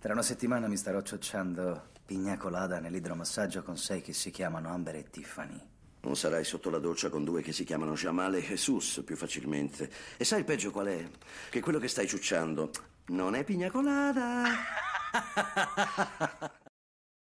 Tra una settimana mi starò ciocciando pigna colada nell'idromassaggio con sei che si chiamano Amber e Tiffany. Non sarai sotto la doccia con due che si chiamano Jamal e Jesus più facilmente. E sai il peggio qual è? Che quello che stai ciucciando non è pigna colada.